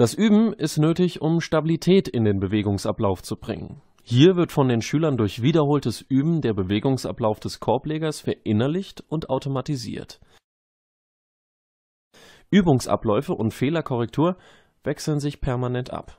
Das Üben ist nötig, um Stabilität in den Bewegungsablauf zu bringen. Hier wird von den Schülern durch wiederholtes Üben der Bewegungsablauf des Korblegers verinnerlicht und automatisiert. Übungsabläufe und Fehlerkorrektur wechseln sich permanent ab